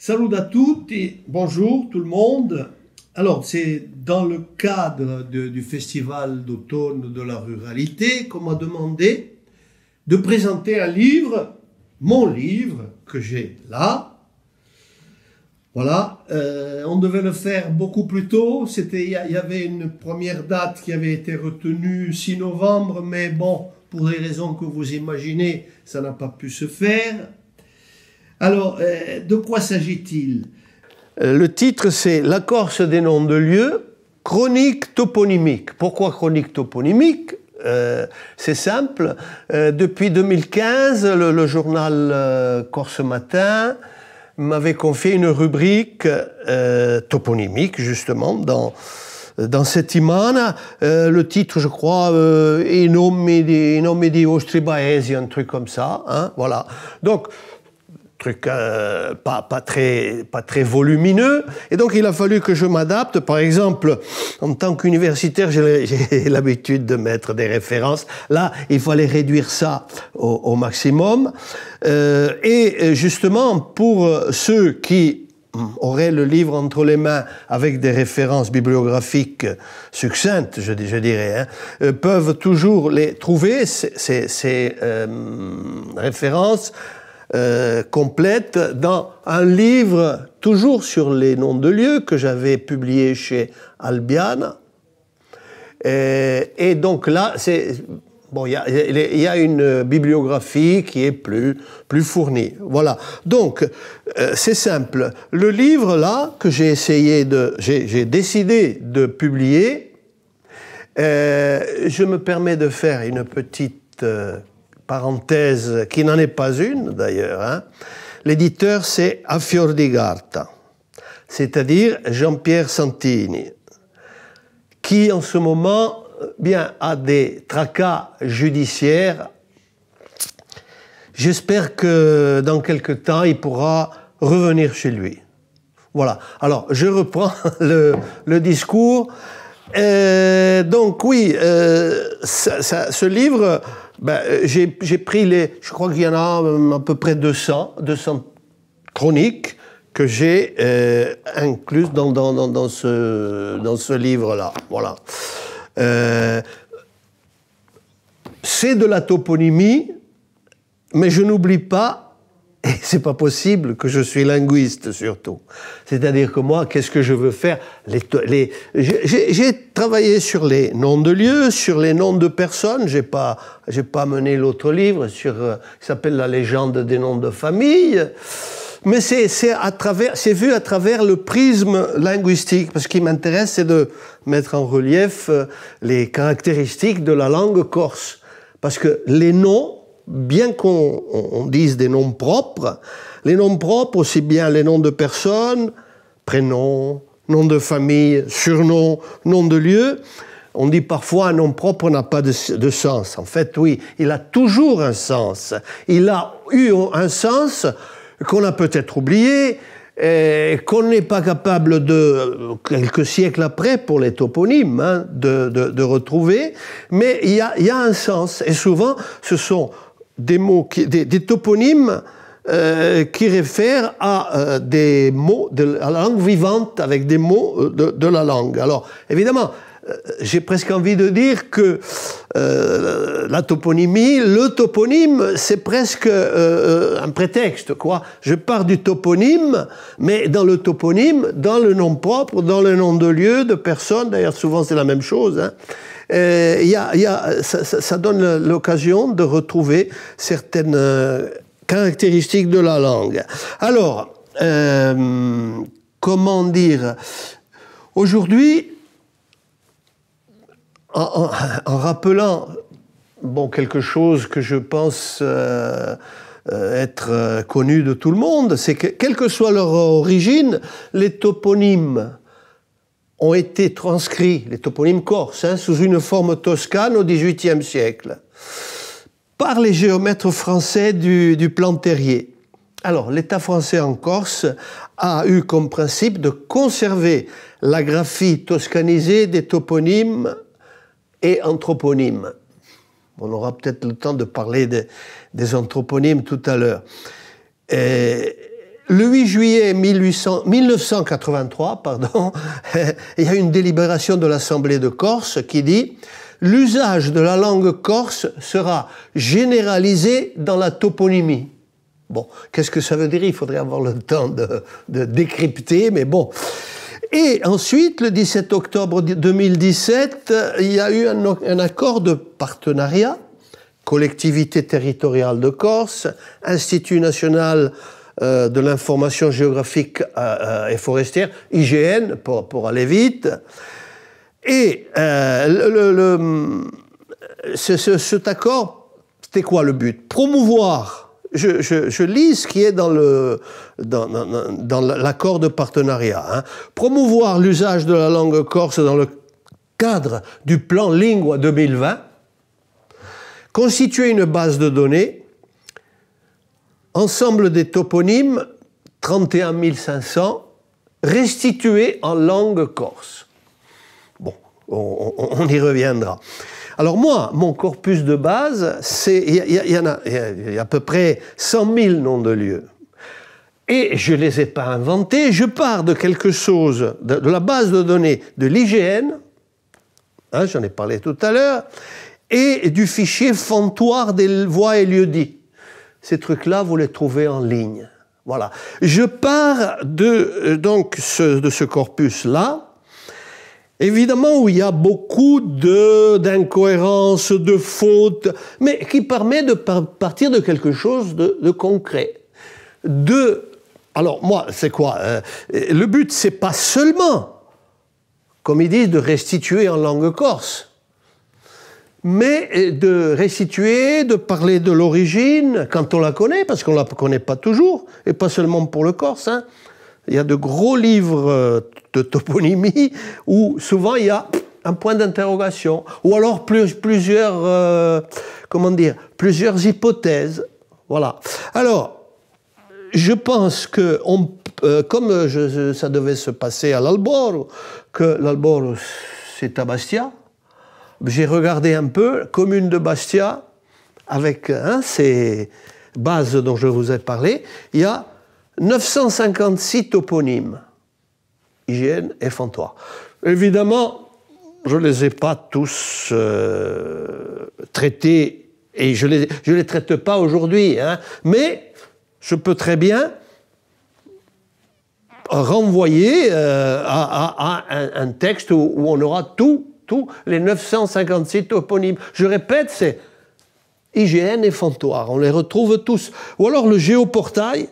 Salut à toutes et bonjour tout le monde. Alors, c'est dans le cadre du Festival d'automne de la ruralité qu'on m'a demandé de présenter un livre, mon livre que j'ai là. Voilà, euh, on devait le faire beaucoup plus tôt. C'était, il y, avait une première date qui avait été retenue 6 novembre, mais bon, pour les raisons que vous imaginez, ça n'a pas pu se faire. Alors, euh, de quoi s'agit-il euh, Le titre, c'est La Corse des noms de lieux, chronique toponymique. Pourquoi chronique toponymique euh, c'est simple. depuis 2015, le, journal Corse Matin m'avait confié une rubrique toponymique, justement, dans, dans cette le titre, je crois, est nommé di, un truc comme ça. Hein, voilà. Donc, truc euh, pas, pas, très, pas très volumineux. Et donc il a fallu que je m'adapte. Par exemple, en tant qu'universitaire, j'ai l'habitude de mettre des références. Là, il fallait réduire ça au, maximum. Euh, et euh, justement, pour ceux qui auraient le livre entre les mains avec des références bibliographiques succinctes, je, dirais, hein, peuvent toujours les trouver, ces, références, euh, complète dans un livre toujours sur les noms de lieux que j'avais publié chez Albiana. Euh, et, donc là, c'est bon, il y, a une bibliographie qui est plus plus fournie. Voilà. Donc euh, c'est simple. Le livre là que j'ai essayé de, j'ai décidé de publier. je me permets de faire une petite parenthèse qui n'en est pas une d'ailleurs, hein. l'éditeur c'est Affior Garta, c'est-à-dire Jean-Pierre Santini, qui en ce moment euh, bien, a des tracas judiciaires. J'espère que dans quelques temps, il pourra revenir chez lui. Voilà. Alors, je reprends le, le discours. Euh, donc oui, euh, ce livre, ben, euh, j'ai pris les, je crois qu'il y en a à peu près 200, 200 chroniques que j'ai incluses dans, dans, dans, dans, ce, dans ce livre-là. Voilà. c'est de la toponymie, mais je n'oublie pas et c'est pas possible que je suis linguiste surtout. C'est-à-dire que moi, qu'est-ce que je veux faire les J'ai travaillé sur les noms de lieux, sur les noms de personnes. J'ai pas, j'ai pas mené l'autre livre sur euh, qui s'appelle La légende des noms de famille. Mais c'est à travers, c'est vu à travers le prisme linguistique. Parce qu'il m'intéresse, c'est de mettre en relief euh, les caractéristiques de la langue corse. Parce que les noms bien qu'on dise des noms propres, les noms propres, aussi bien les noms de personnes, prénoms, noms de famille, surnoms, noms de lieux, on dit parfois un nom propre n'a pas de, sens. En fait, oui, il a toujours un sens. Il a eu un sens qu'on a peut-être oublié, qu'on n'est pas capable de, quelques siècles après, pour les toponymes, hein, de, retrouver. Mais il y, a, il y a un sens. Et souvent, ce sont des mots, des, toponymes euh, qui réfèrent à euh, des mots de la langue vivante avec des mots euh, de, la langue. Alors, évidemment, j'ai presque envie de dire que la toponymie, le toponyme, c'est presque un prétexte, quoi. Je pars du toponyme, mais dans le toponyme, dans le nom propre, dans le nom de lieu, de personne, d'ailleurs souvent c'est la même chose, hein, euh, y a, ça, donne l'occasion de retrouver certaines euh, caractéristiques de la langue. Alors, euh, comment dire Aujourd'hui, en, rappelant bon, quelque chose que je pense... être connu de tout le monde, c'est que, quelle que soit leur origine, les toponymes ont été transcrits, les toponymes corses, hein, sous une forme toscane au XVIIIe siècle, par les géomètres français du, plan terrier. Alors, l'État français en Corse a eu comme principe de conserver la graphie toscanisée des toponymes et anthroponymes. On aura peut-être le temps de parler des anthroponymes tout à l'heure. Le 8 juillet 1800, 1983, pardon, il y a une délibération de l'Assemblée de Corse qui dit l'usage de la langue corse sera généralisé dans la toponymie. Bon, qu'est-ce que ça veut dire Il faudrait avoir le temps de, décrypter, mais bon. Et ensuite, le 17 octobre 2017, il y a eu un, un accord de partenariat, collectivité territoriale de Corse, Institut national euh, de l'information géographique euh, euh, et forestière, IGN, pour, aller vite. Et ce, cet accord, c'était quoi le but Promouvoir je, je, lis ce qui est dans l'accord dans, dans, de partenariat. Hein. Promouvoir l'usage de la langue corse dans le cadre du plan Lingua 2020. Constituer une base de données Ensemble des toponymes, 31 500, restitués en langue corse. Bon, on, y reviendra. Alors moi, mon corpus de base, c'est il y, en a, à peu près 100 000 noms de lieux. Et je ne les ai pas inventés, je pars de quelque chose, de, la base de données de l'IGN, hein, j'en ai parlé tout à l'heure, et du fichier fantoir des voies et lieux dits. Ces trucs-là, vous les trouvez en ligne. Voilà. Je pars de, euh, donc, ce, de ce corpus-là. Évidemment, où il y a beaucoup d'incohérences, de, fautes, mais qui permet de partir de quelque chose de, concret. De, alors, moi, c'est quoi euh, Le but, c'est pas seulement, comme ils disent, de restituer en langue corse mais de restituer, de parler de l'origine quand on la connaît, parce qu'on ne la connaît pas toujours, et pas seulement pour le Corse. Hein. Il y a de gros livres euh, de toponymie où souvent il y a un point d'interrogation, ou alors plusieurs, euh, comment dire, plusieurs hypothèses. Voilà. Alors, je pense que, euh, comme ça devait se passer à l'Albor, que l'Albor c'est à Bastia, j'ai regardé un peu, commune de Bastia, avec hein, ces bases dont je vous ai parlé, il y a 956 toponymes, Hygiène et Fantois. Évidemment, je ne les ai pas tous euh, traités, et je ne les, je les traite pas aujourd'hui, hein, mais je peux très bien renvoyer euh, à, un, texte où, on aura tout tous les 956 toponymes. Je répète, c'est IGN et Fontoir. on les retrouve tous. Ou alors le géoportail,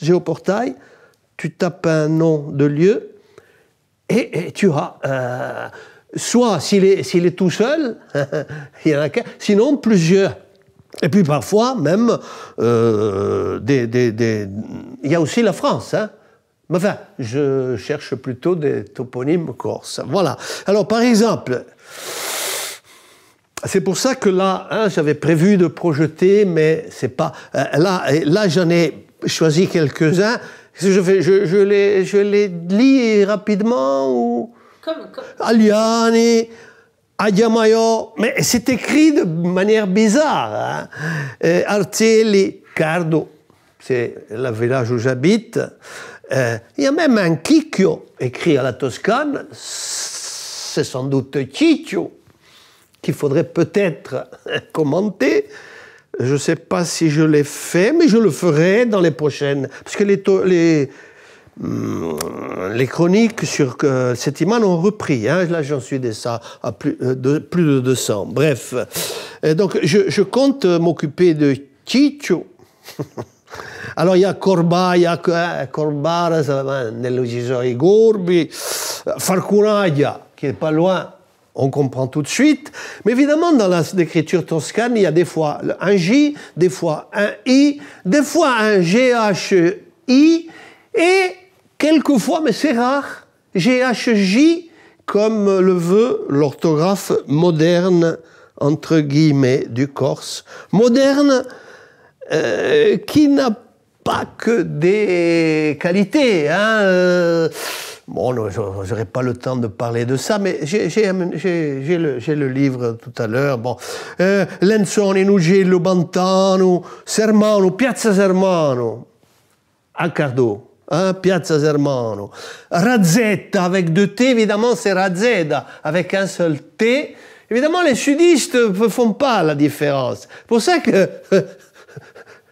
géoportail, tu tapes un nom de lieu et, tu as... Euh, soit s'il est, est, tout seul, il y en a qu'un, sinon plusieurs. Et puis parfois même, euh, il y a aussi la France. Hein mais enfin, je cherche plutôt des toponymes corses. Voilà. Alors, par exemple, c'est pour ça que là, hein, j'avais prévu de projeter, mais c'est pas. Euh, là, là j'en ai choisi quelques-uns. Je, fais, je, je, les, je les lis rapidement ou. Comme, Aliani, Adiamayo, mais c'est écrit de manière bizarre. Hein. Euh, Cardo, c'est le village où j'habite. Euh, il y a même un Chicchio écrit à la Toscane, c'est sans doute Chicchio, qu'il faudrait peut-être commenter. Je ne sais pas si je l'ai fait, mais je le ferai dans les prochaines. Parce que les, les, hmm, les chroniques sur euh, cet imam ont repris. Hein. là, j'en suis de ça à plus, euh, de, plus de 200. Bref. donc, je, compte m'occuper de Chicho. Alors, il y a corbaia, y eh, Corba eh, nello i gourbi, farcunaglia, qui n'est pas loin, on comprend tout de suite. Mais évidemment, dans l'écriture toscane, il y a des fois un J, des fois un I, des fois un GHI, et quelquefois, mais c'est rare, GHJ, comme le veut l'orthographe moderne, entre guillemets, du Corse. Moderne, euh, qui n'a pas que des qualités. Hein, euh. bon, je n'aurai pas le temps de parler de ça, mais j'ai le, le, livre tout à l'heure. Bon. Euh, Lenzoni, Nugello, Bantano, Sermano, Piazza Sermano, Accardo. Hein, Piazza Sermano. Razzetta, avec deux T, évidemment, c'est Razzeda, avec un seul T. Évidemment, les sudistes ne font pas la différence. C'est pour ça que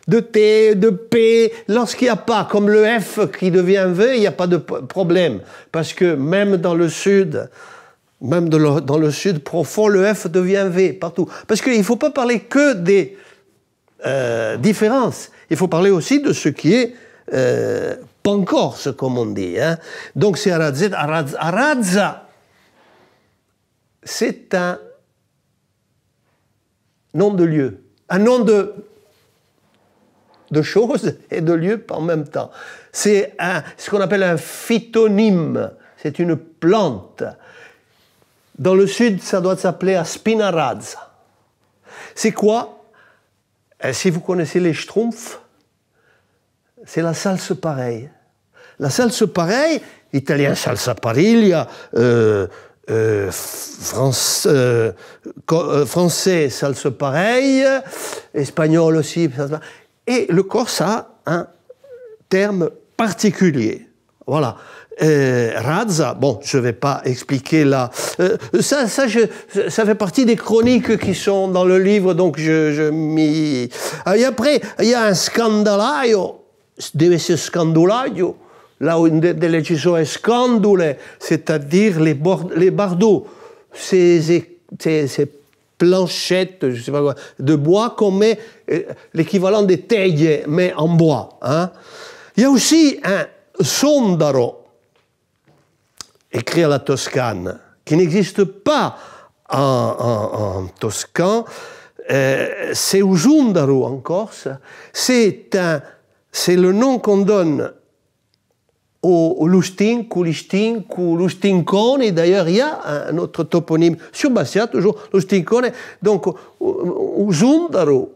de T, de P. Lorsqu'il n'y a pas, comme le F qui devient V, il n'y a pas de problème. Parce que même dans le sud, même dans le, sud profond, le F devient V partout. Parce qu'il ne faut pas parler que des euh, différences. Il faut parler aussi de ce qui est euh, pancorse, comme on dit. Hein. Donc c'est Arazet, C'est un nom de lieu, un nom de de choses et de lieux en même temps. C'est ce qu'on appelle un phytonyme. C'est une plante. Dans le sud, ça doit s'appeler aspinarazza. C'est quoi eh, Si vous connaissez les schtroumpfs, c'est la salse pareille. La salse pareille, italien salsa pariglia, euh, euh, euh, français salse pareille, espagnol aussi. Et le ça a un terme particulier. Voilà. Euh, Razza, bon, je ne vais pas expliquer là. Euh, ça, ça, fait partie des chroniques qui sont dans le livre, donc je, m'y. Et après, il y a un scandalaio, deve se scandulaio. là où y a c'est-à-dire les, les bardeaux, planchette je sais pas quoi, de bois qu'on met, euh, l'équivalent des tailles, mais en bois. Hein. Il y a aussi un sondaro, écrit à la Toscane, qui n'existe pas en, toscan. Euh, c'est Usundaro en Corse. C'est le nom qu'on donne au, au Lusting, Kulishting, et d'ailleurs il y a un autre toponyme sur Bastia, toujours Lustinkone, donc Zundaro,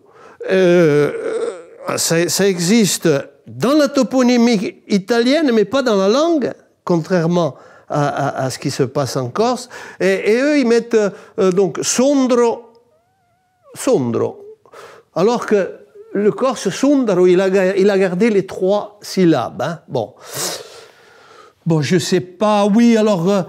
euh, ça, existe dans la toponymie italienne, mais pas dans la langue, contrairement à, ce qui se passe en Corse, et, eux ils mettent euh, donc Sondro, Sondro, alors que le Corse, Sondaro, il a, il a gardé les trois syllabes. Hein bon. Bon, je sais pas. Oui, alors, euh,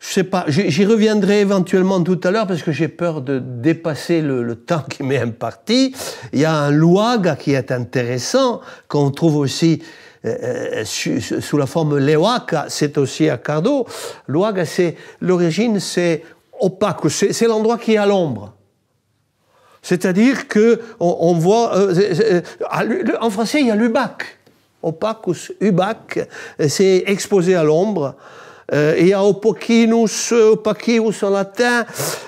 je sais pas. J'y reviendrai éventuellement tout à l'heure parce que j'ai peur de dépasser le, temps qui m'est imparti. Il y a un loaga qui est intéressant, qu'on trouve aussi euh, euh, sous la forme lewaka, c'est aussi à Cardo. Luaga, c'est l'origine, c'est opaque, c'est l'endroit qui est à l'ombre. C'est-à-dire que on, voit, en français, il y a lubac opacus ubac c'est euh, exposé à l'ombre. il euh, y a opocinus, opacius en latin.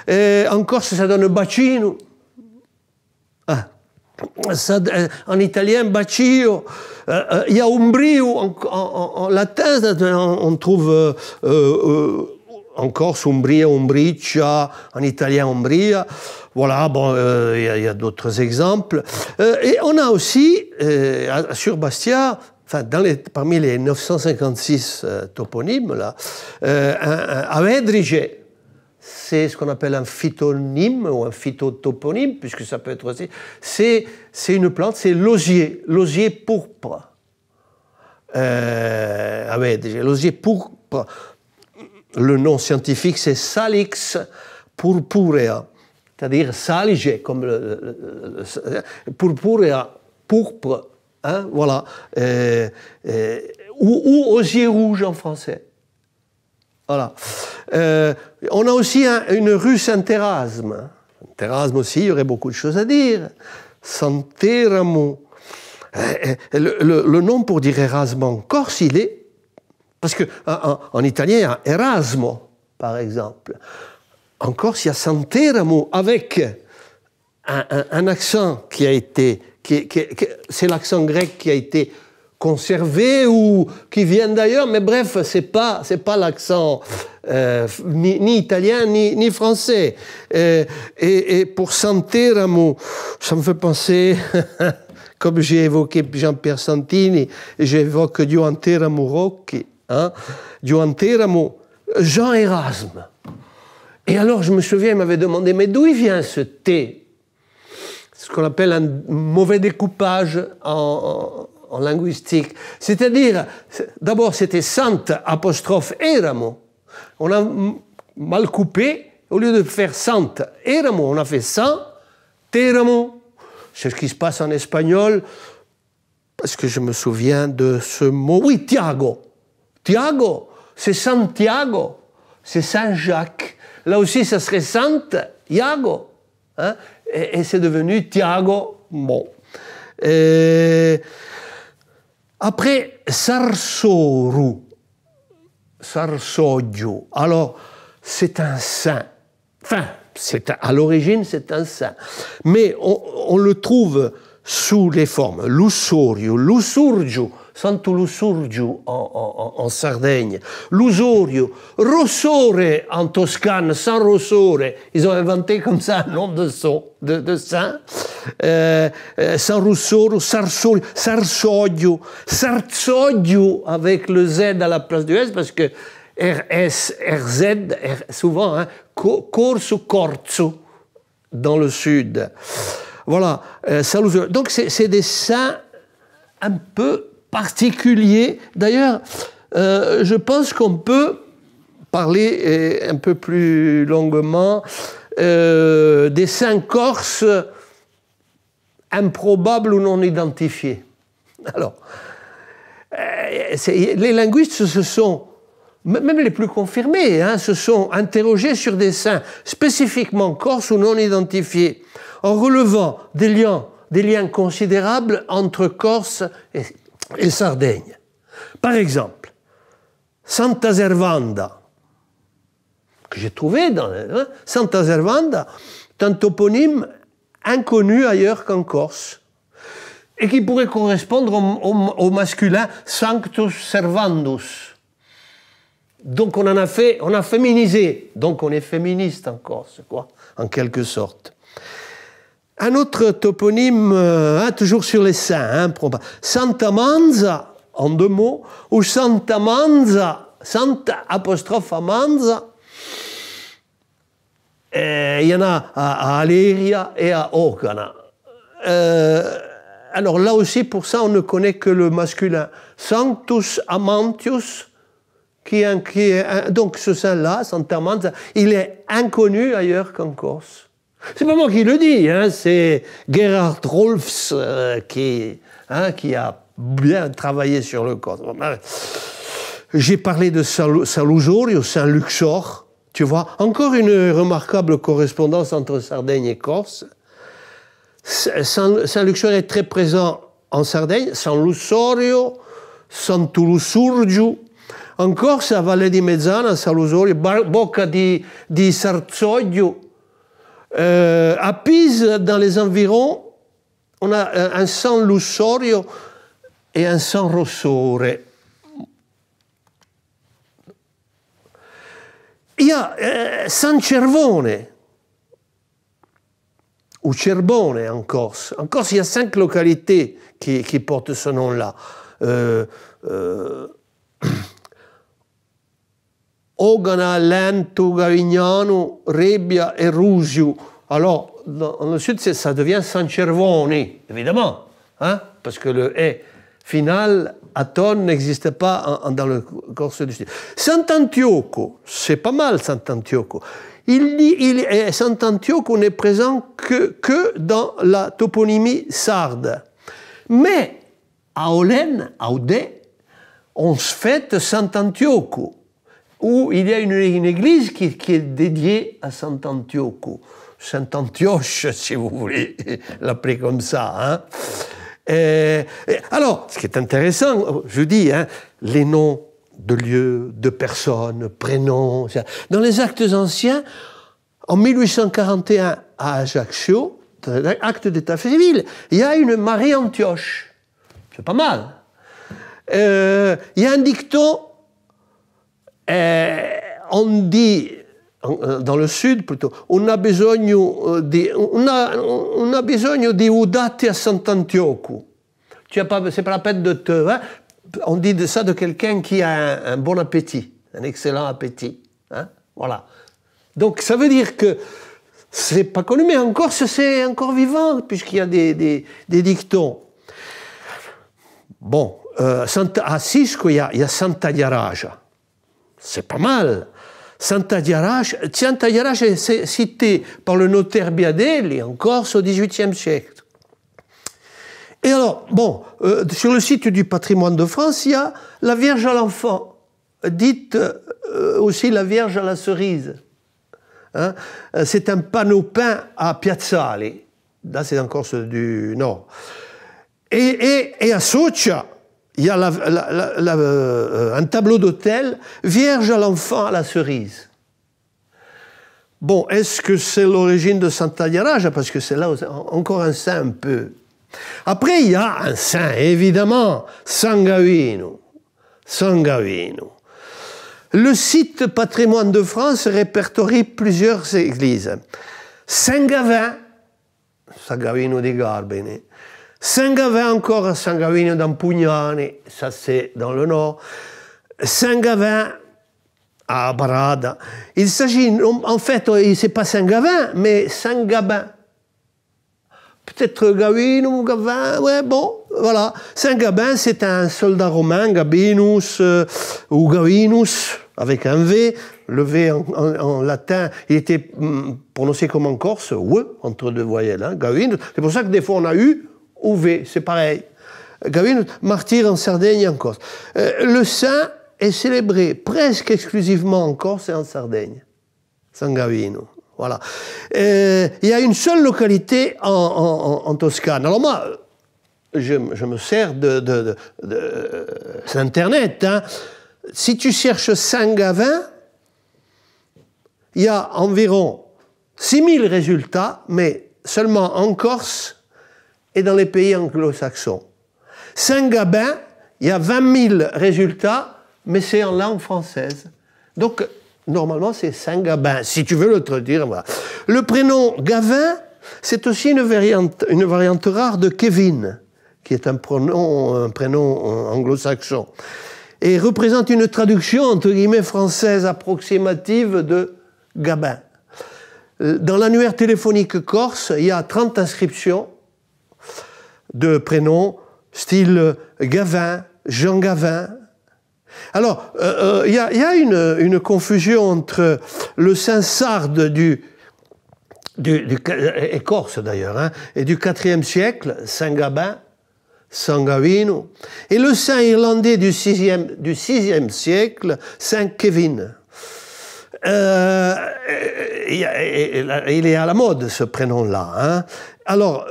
Et euh, en corse, ça donne bacino. Ah, en italien, baccio. il y a umbrio en, en, latin, on, on trouve en Corse, Umbria, umbricia, en italien Umbria. Voilà, bon, euh, il y a, d'autres exemples. Euh, et on a aussi, euh, sur Bastia, dans parmi les 956 toponymes, là, un, un c'est ce qu'on appelle un phytonyme ou un phytotoponyme, puisque ça peut être aussi. C'est une plante, c'est l'osier, l'osier pourpre. Euh, l'osier pourpre. Le nom scientifique, c'est Salix purpurea, c'est-à-dire salige, comme le, purpurea, pourpre, hein, voilà, euh, euh, ou, osier rouge, en français. Voilà. Euh, on a aussi une rue Saint-Érasme. Saint aussi, il y aurait beaucoup de choses à dire. saint le, nom pour dire Erasme en Corse, est parce que en, italien, il y a Erasmo, par exemple. En Corse, il y a Santeramo avec un, accent qui a été. Qui, c'est l'accent grec qui a été conservé ou qui vient d'ailleurs, mais bref, c'est pas c'est pas l'accent euh, ni, italien ni, français. Euh, et, pour Santeramo, ça me fait penser. comme j'ai évoqué Jean-Pierre Santini, j'évoque Giovanni qui hein, Jean Erasme. Et alors, je me souviens, il m'avait demandé, mais d'où il vient ce T Ce qu'on appelle un mauvais découpage en, linguistique. C'est-à-dire, d'abord, c'était Sante apostrophe Eramo. On a mal coupé, au lieu de faire Sante Eramo, on a fait santa Teramo. C'est ce qui se passe en espagnol, parce que je me souviens de ce mot, oui, Tiago. Tiago, c'est Santiago, c'est Saint-Jacques. Là aussi, ça serait Santiago. Iago, hein. Et, c'est devenu Tiago. Bon. Après, Sarsoru, Sarsogio. Alors, c'est un saint. Enfin, à l'origine, c'est un saint. Mais on, on, le trouve sous les formes Lusorio, Lusurgio, Santo en, Sardaigne, Lusorio, Rossore en Toscane, San Rossore, ils ont inventé comme ça un nom de son, de, saint, euh, euh San Rossore. Sarsoglio, avec le Z à la place du S parce que RS, RZ, R, souvent, hein, Corso Corso dans le sud. Voilà, euh, Donc c'est des saints un peu particulier. D'ailleurs, euh, je pense qu'on peut parler un peu plus longuement euh, des saints Corses improbables ou non identifiés. Alors, euh, les linguistes se sont, même les plus confirmés, hein, se sont interrogés sur des saints spécifiquement corses ou non identifiés, en relevant des liens, des liens considérables entre Corse et et Sardaigne. Par exemple, Santa Zervanda, que j'ai trouvé dans hein, Santa Zervanda, est un toponyme inconnu ailleurs qu'en Corse et qui pourrait correspondre au, au, masculin Sanctus Servandus. Donc on en a fait, on a féminisé, donc on est féministe en Corse, quoi, en quelque sorte. Un autre toponyme, euh, hein, toujours sur les saints, hein, Santa Manza, en deux mots, ou Santa Manza, Santa apostrophe Manza. Il y en a à, Aléria et à Organa. Euh, alors là aussi, pour ça, on ne connaît que le masculin. Sanctus Amantius, qui, qui donc ce saint-là, Santa Manza, il est inconnu ailleurs qu'en Corse. C'est pas moi qui le dis, hein, c'est Gerhard Rolfs euh, qui, hein, qui a bien travaillé sur le corse. J'ai parlé de saint Saint-Luxor, tu vois, encore une remarquable correspondance entre Sardaigne et Corse. Saint-Luxor est très présent en Sardaigne, San Lusorio, Santulusurgiu, en Corse, à Valle di Mezzana, Saint-Luxorio, Bocca di, di Sarzoglio, euh, à Pise, dans les environs, on a un San Lussorio et un San Rossore. Il y a euh, San Cervone, ou Cervone, en Corse. En Corse, il y a cinq localités qui, portent ce nom-là. Euh, Ogana, lento Gavignano, Rebbia et Rusiu. Alors, dans, le sud, ça devient Sancervoni, évidemment, hein, parce que le « e » final, Aton, n'existe pas dans le Corse du sud. Sant'Antioco, c'est pas mal Sant'Antioco. Il dit, Sant'Antioco n'est présent que, que dans la toponymie sarde. Mais à Olen, à on se fête Sant'Antioco où il y a une, église qui, est dédiée à saint Antioche, Saint-Antioche, si vous voulez l'appeler comme ça. Hein. alors, ce qui est intéressant, je dis, hein, les noms de lieux, de personnes, prénoms. Dans les actes anciens, en 1841 à Ajaccio, acte d'état civil, il y a une Marie Antioche. C'est pas mal. Euh, il y a un dicton euh, on dit euh, dans le sud plutôt, on a besoin euh, de... on a, besoin Sant'Antioco. Tu pas, c'est pas la peine de te. Hein. On dit de ça de quelqu'un qui a un, bon appétit, un excellent appétit. Hein. Voilà. Donc ça veut dire que c'est pas connu, mais encore c'est encore vivant puisqu'il y a des, dictons. Bon, à Cisco, il y a, il c'est pas mal. Santa Yarash, Santa est cité par le notaire Biadelli en Corse au XVIIIe siècle. Et alors, bon, euh, sur le site du patrimoine de France, il y a la Vierge à l'enfant, dite euh, aussi la Vierge à la cerise. Hein. Euh, c'est un panneau peint à Piazzale, là c'est en Corse du Nord. Et, et à Socia, il y a euh, un tableau d'hôtel, Vierge à l'enfant à la cerise. Bon, est-ce que c'est l'origine de Sant'Agliarage Parce que c'est là encore un saint un peu. Après, il y a un saint, évidemment, Sangavino. Sangavino. Le site Patrimoine de France répertorie plusieurs églises. Saint-Gavin, Sangavino di Saint-Gavin encore, à saint gavin d'Ampugnane, ça c'est dans le nord. Saint-Gavin à Barada. Il s'agit, en fait, c'est pas Saint-Gavin, mais Saint-Gabin. Peut-être ou Gavin, ouais, bon, voilà. Saint-Gabin, c'est un soldat romain, Gabinus euh, ou Gavinus, avec un V, le V en, latin, il était hum, prononcé comme en corse, ou entre deux voyelles, hein, C'est pour ça que des fois on a eu V, c'est pareil. Gavino, martyr en Sardaigne et en Corse. Euh, le saint est célébré presque exclusivement en Corse et en Sardaigne. San Gavino. Voilà. Euh, il y a une seule localité en, Toscane. Alors moi, je, me sers de, de, hein. Si tu cherches Saint Gavin, il y a environ 6000 résultats, mais seulement en Corse, et dans les pays anglo-saxons. Saint-Gabin, il y a 20 000 résultats, mais c'est en langue française. Donc, normalement, c'est Saint-Gabin, si tu veux le traduire. Voilà. Le prénom Gavin, c'est aussi une variante, une variante rare de Kevin, qui est un, un prénom euh, anglo-saxon, et représente une traduction, entre guillemets, française approximative de Gabin. Dans l'annuaire téléphonique corse, il y a 30 inscriptions de prénoms style Gavin, Jean Gavin. Alors, euh, euh, il y, a, une, confusion entre le Saint-Sarde du, du, euh, écorce d'ailleurs, hein, et du IVe siècle, Saint Gabin, Saint Gavino, et le Saint irlandais du 6e, du siècle, Saint Kevin. il est à la mode ce prénom-là. Hein. Alors,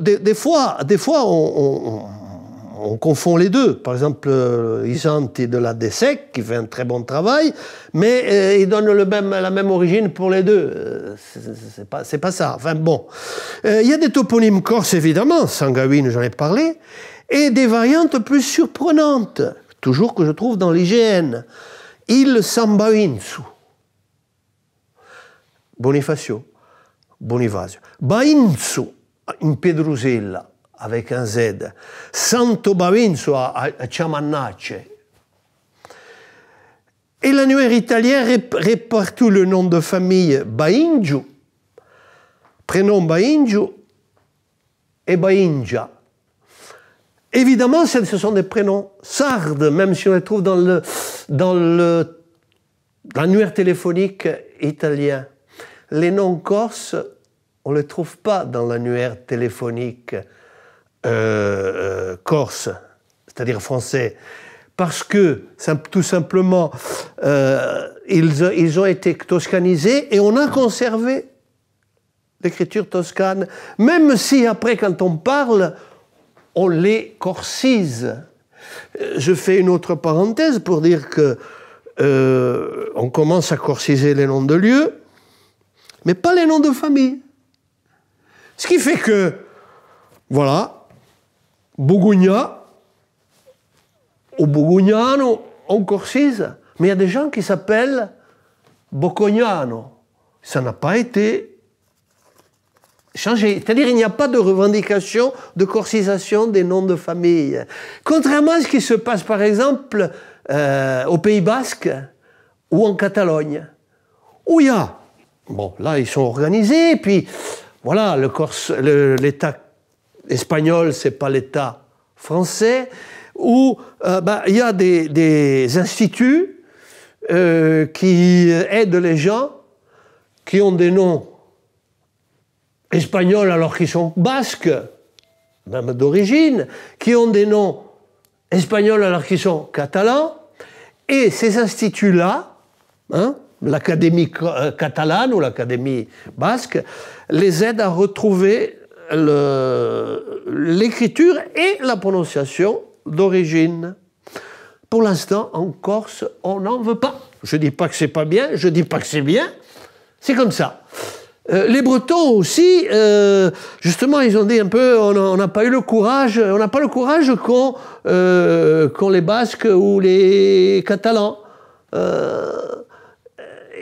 des, fois, des fois on, confond les deux. Par exemple, euh, Isante de la DSEC, qui fait un très bon travail, mais ils euh, il donne la même origine pour les deux. Euh, c'est pas, ça. Enfin bon. Il y a des toponymes corses, évidemment. Sangawin, j'en ai parlé. Et des variantes plus surprenantes, toujours que je trouve dans l'IGN. Il Sambawinsu. Bonifacio. Bonifacio. Bainzu, in Pedrusella, avec un Z. Santo Bainzu à, Chamanache. Et l'annuaire italien répartit le nom de famille Baingiu, prénom Baingiu et Baingia. Évidemment, ce sont des prénoms sardes, même si on les trouve dans l'annuaire le, dans téléphonique italien. Les noms corses, on ne les trouve pas dans l'annuaire téléphonique euh, euh, corse, c'est-à-dire français, parce que tout simplement, euh, ils, ont été toscanisés et on a conservé l'écriture toscane, même si après, quand on parle, on les corsise. Je fais une autre parenthèse pour dire que on commence à corsiser les noms de lieux, mais pas les noms de famille. Ce qui fait que, voilà, Bourgognat, ou Bogugnano, on Corsise, mais il y a des gens qui s'appellent Bocognano. Ça n'a pas été changé. C'est-à-dire il n'y a pas de revendication de corsisation des noms de famille. Contrairement à ce qui se passe par exemple euh, au Pays Basque ou en Catalogne, où il y a Bon, là, ils sont organisés, puis voilà, l'État espagnol, c'est pas l'État français, où euh, bah, il y a des, instituts euh, qui aident les gens qui ont des noms espagnols alors qu'ils sont basques, même d'origine, qui ont des noms espagnols alors qu'ils sont catalans, et ces instituts-là, hein, l'Académie euh, catalane ou l'Académie basque, les aide à retrouver l'écriture et la prononciation d'origine. Pour l'instant, en Corse, on n'en veut pas. Je dis pas que c'est pas bien, je dis pas que c'est bien. C'est comme ça. Euh, les Bretons aussi, euh, justement, ils ont dit un peu, on n'a pas eu le courage, on n'a pas le courage qu'ont les Basques ou les Catalans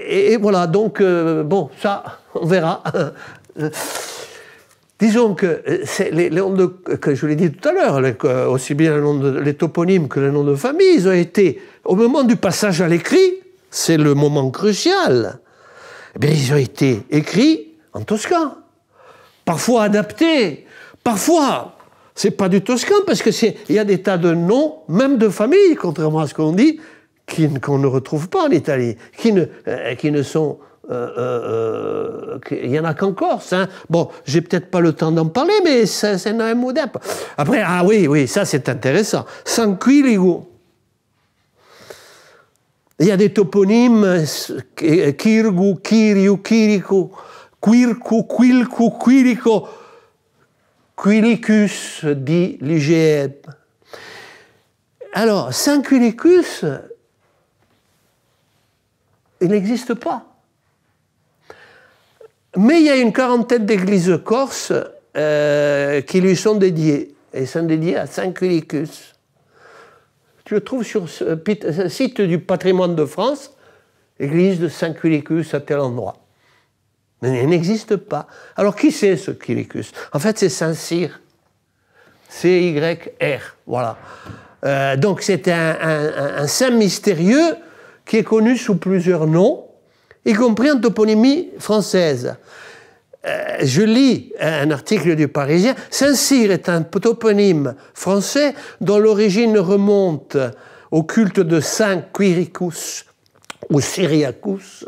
et, voilà, donc, euh, bon, ça, on verra. Disons que euh, les, les que je l'ai dit tout à l'heure, aussi bien les, toponymes que les noms de famille, ils ont été, au moment du passage à l'écrit, c'est le moment crucial, eh ils ont été écrits en toscan, parfois adaptés, parfois c'est pas du toscan parce que y a des tas de noms, même de famille, contrairement à ce qu'on dit, qu'on ne retrouve pas en Italie, qui ne, euh, qui ne sont euh, euh, il euh, y en a qu'en Corse. Hein. Bon, j'ai peut-être pas le temps d'en parler, mais c'est mot d'app. Après, ah oui, oui, ça c'est intéressant. Sanquiligo. Il y a des toponymes Kirgu, Kiriu, Kiriku, Quirku, Quilku, Quirico, Quilicus, dit l'IGM. Alors, Sanquilicus, il n'existe pas. Mais il y a une quarantaine d'églises corses euh, qui lui sont dédiées, et sont dédiées à Saint Culicus. Tu le trouves sur le site du patrimoine de France, église de Saint Culicus à tel endroit. Mais il n'existe pas. Alors qui c'est ce Culicus En fait, c'est Saint-Cyr. C-Y-R, voilà. Euh, donc c'est un saint mystérieux qui est connu sous plusieurs noms, y compris en toponymie française. Euh, je lis un article du Parisien. Saint-Cyr est un toponyme français dont l'origine remonte au culte de Saint Quiricus ou Syriacus,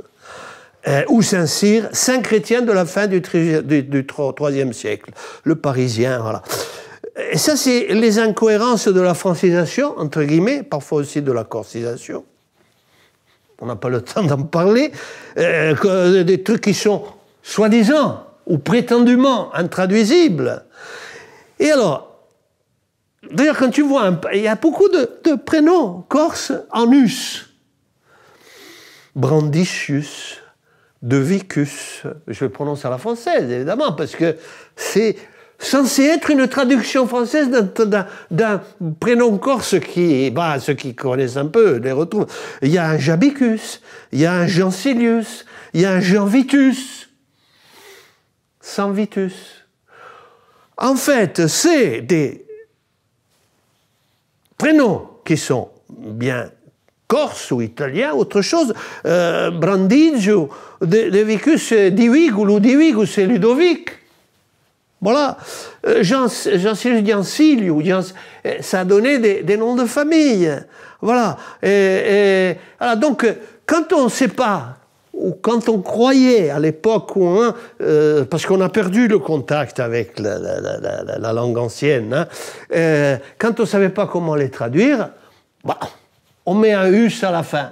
euh, ou Saint-Cyr, saint chrétien de la fin du, 3e siècle, le Parisien, voilà. ça, c'est les incohérences de la francisation, entre guillemets, parfois aussi de la corsisation on n'a pas le temps d'en parler, euh, que des trucs qui sont soi-disant ou prétendument intraduisibles. Et alors, d'ailleurs, quand tu vois, il y a beaucoup de, prénoms corse en us. Brandicius, Devicus, je le prononcer à la française, évidemment, parce que c'est censé être une traduction française d'un prénom corse qui, bah, ceux qui connaissent un peu les retrouvent. Il y a un Jabicus, il y a un Gensilius, il y a un Jean Vitus, sans Vitus. En fait, c'est des prénoms qui sont bien corse ou italien, autre chose, euh, Brandigio, de, de Vicus, ou c'est Ludovic. Voilà. Euh, Jean-Serge Giancilio, eh, ça a donné des, noms de famille. Voilà. Et, et, alors donc, euh, quand on ne sait pas, ou quand on croyait à l'époque où euh, parce qu'on a perdu le contact avec la, langue ancienne, hein, quand on savait pas comment les traduire, bah, on met un us à la fin.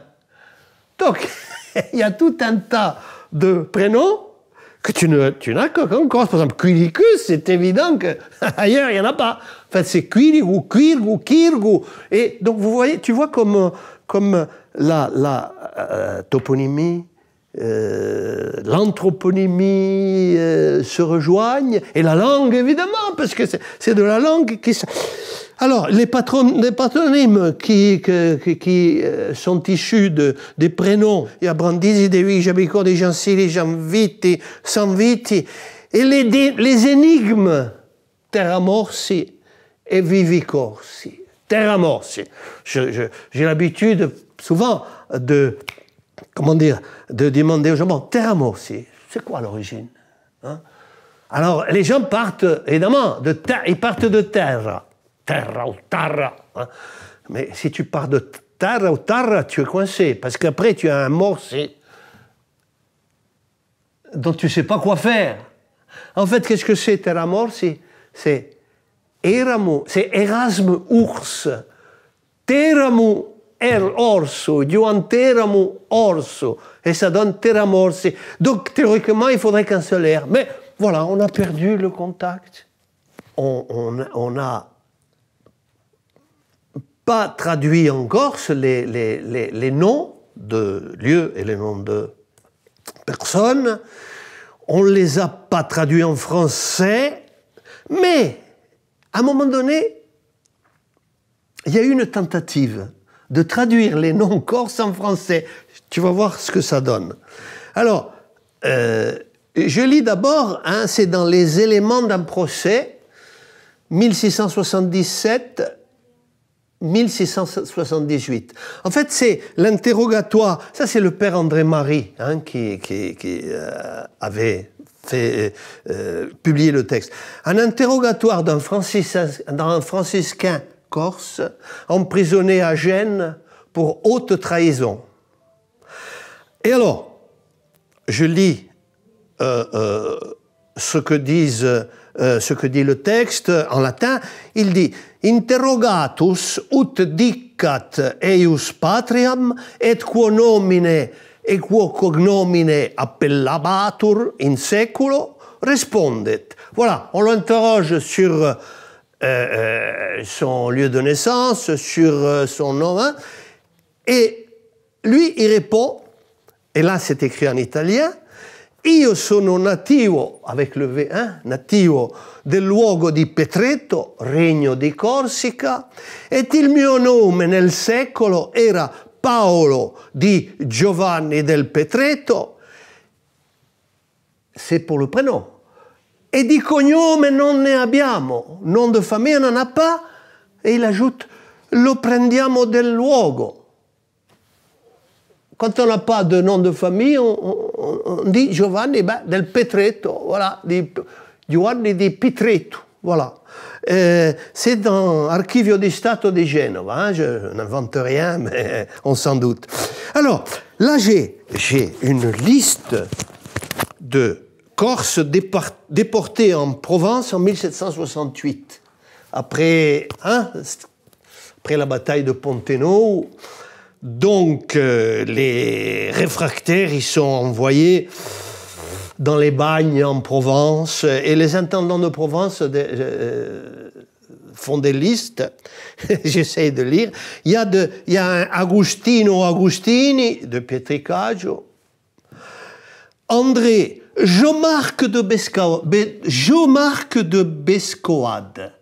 Donc, il y a tout un tas de prénoms que tu n'as tu que Par exemple, Quiricus, c'est évident qu'ailleurs, il n'y en a pas. Enfin, c'est Quirigu, ou Quirgu, Et donc, vous voyez, tu vois comme, comme la, la euh, toponymie, euh, l'anthroponymie euh, se rejoignent, et la langue, évidemment, parce que c'est de la langue qui... Alors, les, patronymes qui, euh, sont issus des prénoms, il y a Brandisi, De Vigia, les viti, Gianviti, Sanviti, et les, énigmes, Terra Morsi et Vivi Corsi. Terra Morsi. J'ai l'habitude souvent de, comment dire, de demander aux gens, bon, Terra Morsi, c'est quoi l'origine hein alors, les gens partent, évidemment, de ils partent de terre. Terra ou Tara. Hein. Mais si tu pars de Tarra ou Tara, tu es coincé, parce qu'après, tu as un morceau dont tu ne sais pas quoi faire. En fait, qu'est-ce que c'est Terra morceau C'est Eramo, c'est Erasme ours Teramo er orso, orso. Et ça donne Terra morceau. Donc théoriquement, il faudrait qu'un seul air. Mais voilà, on a perdu le contact. on a pas traduit en corse les, noms de lieux et les noms de personnes. On ne les a pas traduits en français, mais à un moment donné, il y a eu une tentative de traduire les noms corse en français. Tu vas voir ce que ça donne. Alors, euh, je lis d'abord, hein, c'est dans les éléments d'un procès, 1677, 1678. En fait, c'est l'interrogatoire, ça c'est le père André-Marie hein, qui, euh, avait fait euh, euh, publier le texte. Un interrogatoire d'un franciscain corse emprisonné à Gênes pour haute trahison. Et alors, je lis ce, que ce que dit le texte en latin, il dit « Interrogatus ut dicat eius patriam et quo nomine et quo cognomine appellabatur in saeculo respondet. Voilà, on l'interroge sur euh, euh, son lieu de naissance, sur euh, son nom et lui il répond. Et là c'est écrit en italien. Io sono nativo, avec le eh? nativo del luogo di Petretto, regno di Corsica, ed il mio nome nel secolo era Paolo di Giovanni del Petretto, c'est pour le E di cognome non ne abbiamo, non de famiglia non ha pas, e il ajoute, lo prendiamo del luogo. quand on n'a pas de nom de famille, on, dit Giovanni ben, del Petretto, voilà, di, Giovanni di Petretto, voilà. Euh, c'est dans Archivio di Stato di Genova, hein, je n'invente rien, mais on s'en doute. Alors, là j'ai une liste de Corses déportés en Provence en 1768, après, hein, après la bataille de Pontenot, donc, euh, les réfractaires, ils sont envoyés dans les bagnes en Provence, et les intendants de Provence euh, euh, font des listes, j'essaie de lire. Il y, a de, il y a un Agostino Agostini de Pietricaggio, André jean de, Besca... de Bescoade,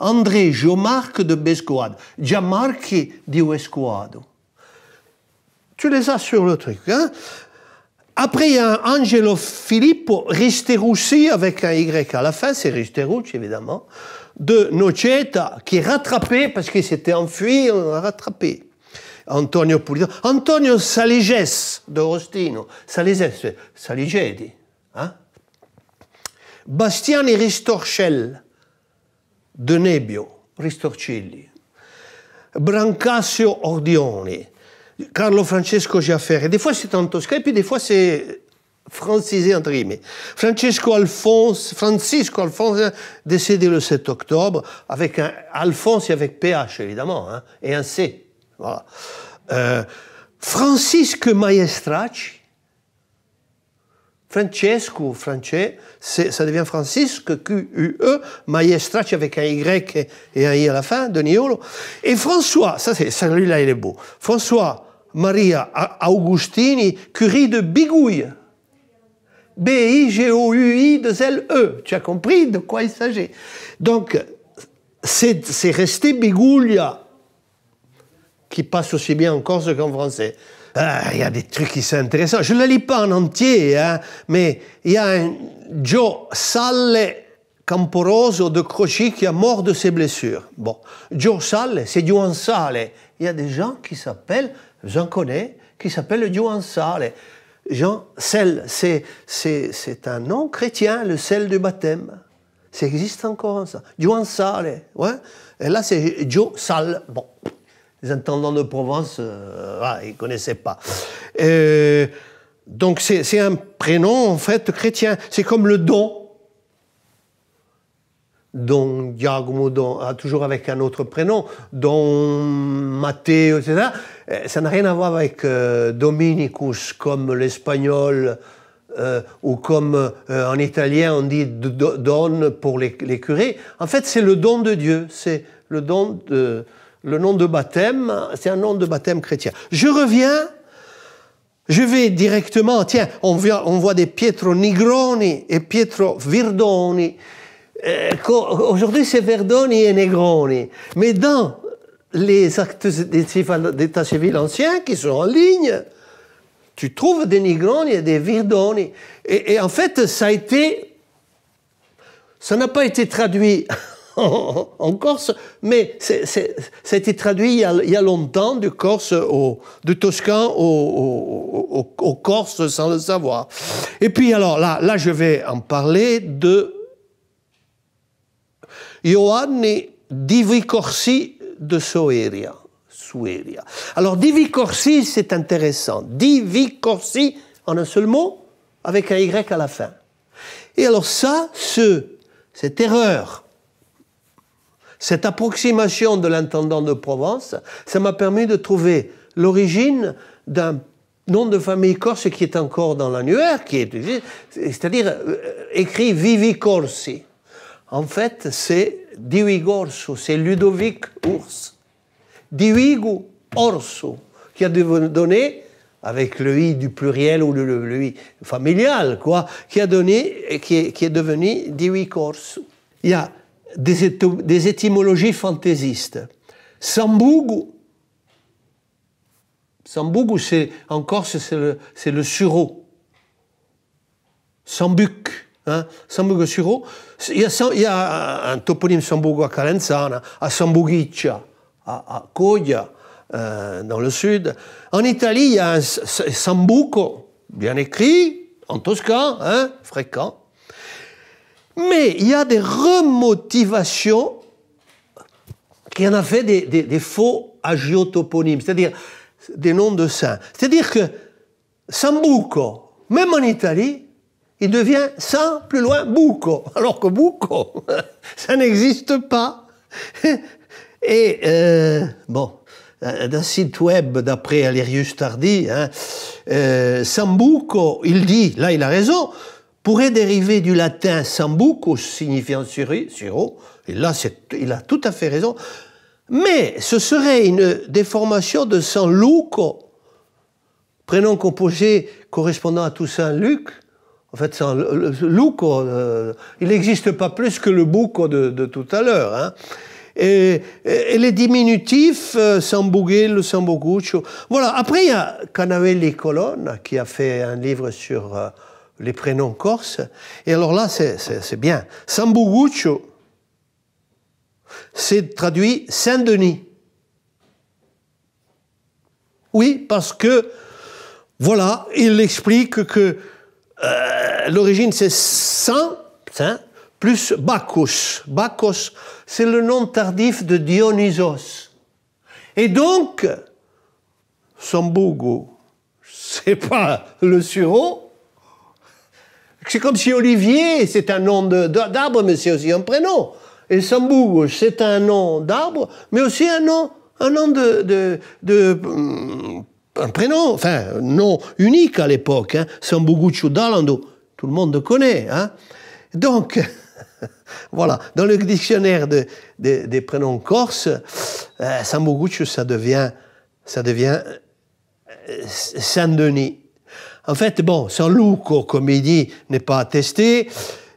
André Jean-Marc de Bescoade, Giamarchi di Escoado. Tu les as sur le truc. Hein Après, il y a un Angelo Filippo Risterucci, avec un Y à la fin, c'est Risterucci évidemment, de Noceta, qui est rattrapé parce qu'il s'était enfui, on l'a rattrapé. Antonio Pulido, Antonio Saliges de Rostino, Saliges, Saligedi, hein Bastiani Ristorchel, de Nebbio, Ristorcilli, Brancaccio Ordioni, Carlo Francesco Giaffere, des fois, c'est en Tosca, puis des fois, c'est francisé, entre Francesco Alphonse, Francisco Alphonse, décédé le 7 octobre, avec un Alphonse et avec PH, évidemment, hein, et un C. Voilà. Euh, Maestracci, Francesco, français, ça devient Francisque, Q-U-E, Maestraci avec un Y et un I à la fin, de Niolo. Et François, ça c'est, celui-là il est beau. François Maria Augustini, Curie de Bigouille. B-I-G-O-U-I, L-E. E. Tu as compris de quoi il s'agit. Donc, c'est, resté Bigouille qui passe aussi bien en Corse qu'en français. Ah, il y a des trucs qui sont intéressants. Je ne le lis pas en entier, hein, mais il y a un Joe Salle Camporoso de Crochy, qui a mort de ses blessures. Bon, Joe Salle, c'est Juan Salle. Il y a des gens qui s'appellent, j'en connais, qui s'appellent Juan Salle. Jean, sel, c'est un nom chrétien, le sel du baptême. Ça existe encore, ça. Juan Salle, ouais. Et là, c'est Joe Salle. Bon les intendants de Provence, euh, ah, ils ne connaissaient pas. Euh, donc c'est un prénom en fait chrétien. C'est comme le don. Don Diagmo, don, ah, toujours avec un autre prénom, Don Matteo, etc. Euh, ça n'a rien à voir avec Dominicus, comme l'espagnol ou comme en italien on dit don pour les, les curés. En fait, c'est le don de Dieu, c'est le don de, le nom de baptême, c'est un nom de baptême chrétien. Je reviens, je vais directement, tiens, on voit, des Pietro Nigroni et Pietro Virdoni. Euh, aujourd'hui, c'est Verdoni et Negroni. Mais dans les actes d'état civil ancien qui sont en ligne, tu trouves des Nigroni et des Virdoni. Et, et en fait, ça a été. Ça n'a pas été traduit en, Corse, mais ça a été traduit il y a, longtemps du Corse au, Toscan au, Corse sans le savoir. Et puis alors là, là je vais en parler de Ioanni Divi Corsi de Soeria. Sueria. Alors Divi Corsi, c'est intéressant. Divi Corsi, en un seul mot, avec un Y à la fin. Et alors ça, ce, cette erreur cette approximation de l'intendant de Provence, ça m'a permis de trouver l'origine d'un nom de famille corse qui est encore dans l'annuaire, qui est, c'est-à-dire euh, écrit Vivi Corsi. En fait, c'est Divi c'est Ludovic Urs. Divigo Orso, qui a donné, avec le i du pluriel ou le, le, i familial, quoi, qui a donné, est, qui est devenu Divi Il y a des, étymologies fantaisistes. Sambougou, Sambougou, c'est en Corse, c'est le, le sureau. Sambuc, hein, Sambuc sureau. Il y, a, un toponyme Sambugo à Calenzana, à Sambugiccia, à, à euh, dans le sud. En Italie, il y a un Sambuco, bien écrit, en toscan, hein, fréquent. Mais il y a des remotivations qui en a fait des, faux agiotoponymes, c'est-à-dire des noms de saints. C'est-à-dire que Sambuco, même en Italie, il devient saint plus loin Bucco, alors que Bucco, ça n'existe pas. Et euh, bon, d'un site web d'après Alirius Tardy, hein, euh, Sambuco, il dit, là il a raison, pourrait dériver du latin sambuco signifiant suro, et là il a tout à fait raison, mais ce serait une déformation de San Luco, prénom composé correspondant à saint Luc. En fait, San Luco, euh, il n'existe pas plus que le buco de, tout à l'heure. Hein. Et, les diminutifs, euh, Sambugello, Voilà. Après, il y a Canavelli Colonna qui a fait un livre sur. Euh, les prénoms corses. Et alors là, c'est bien. Sambuguccio, c'est traduit Saint-Denis. Oui, parce que, voilà, il explique que euh, l'origine c'est Saint, plus Bacchus. Bacchus, c'est le nom tardif de Dionysos. Et donc, Sambugu, c'est pas le sureau, c'est comme si Olivier, c'est un nom d'arbre, mais c'est aussi un prénom. Et Sambou, c'est un nom d'arbre, mais aussi un nom, un nom de, de, euh, un prénom, enfin, nom unique à l'époque, hein, Sambugucho d'Alando. Tout le monde le connaît. Hein. Donc, voilà, dans le dictionnaire des prénoms corses, euh, ça devient, ça devient euh, Saint-Denis. En fait, bon, sans loup comme il dit, n'est pas attesté.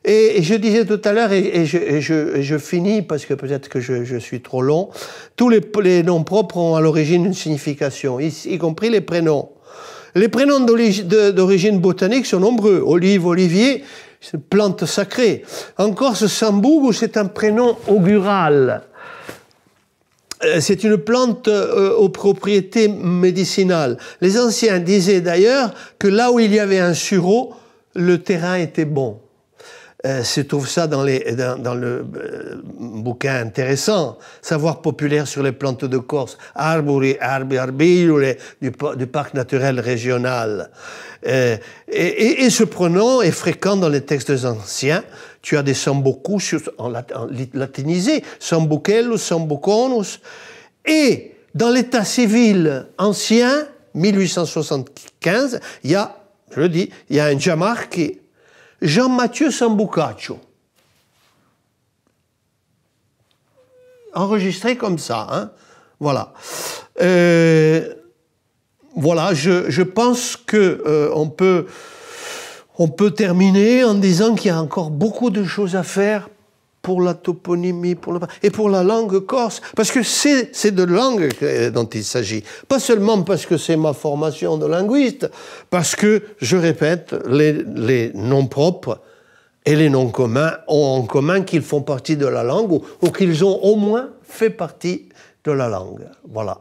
Et, je disais tout à l'heure, et, je, finis parce que peut-être que je, suis trop long, tous les, noms propres ont à l'origine une signification, y, compris les prénoms. Les prénoms d'origine botanique sont nombreux. Olive, Olivier, plante sacrée. En Corse, Sambougou, c'est un prénom augural. Euh, c'est une plante euh, aux propriétés médicinales. Les anciens disaient d'ailleurs que là où il y avait un sureau, le terrain était bon. Euh, se trouve ça dans, les, dans, dans le euh, bouquin intéressant, Savoir populaire sur les plantes de Corse, Arbori, Arbi, du, parc naturel régional. Euh, et, et, et, ce pronom est fréquent dans les textes anciens. Tu as des sur en, en latinisé, sambucellus, sambuconus. Et dans l'état civil ancien, 1875, il y a, je le dis, il y a un qui Jean-Mathieu Sambucaccio. Enregistré comme ça, hein. voilà. Euh, voilà, je, pense que euh, peut on peut terminer en disant qu'il y a encore beaucoup de choses à faire pour la toponymie, pour le et pour la langue corse, parce que c'est de langue euh, dont il s'agit. Pas seulement parce que c'est ma formation de linguiste, parce que, je répète, les, les noms propres et les noms communs ont en commun qu'ils font partie de la langue ou, ou qu'ils ont au moins fait partie de la langue. Voilà.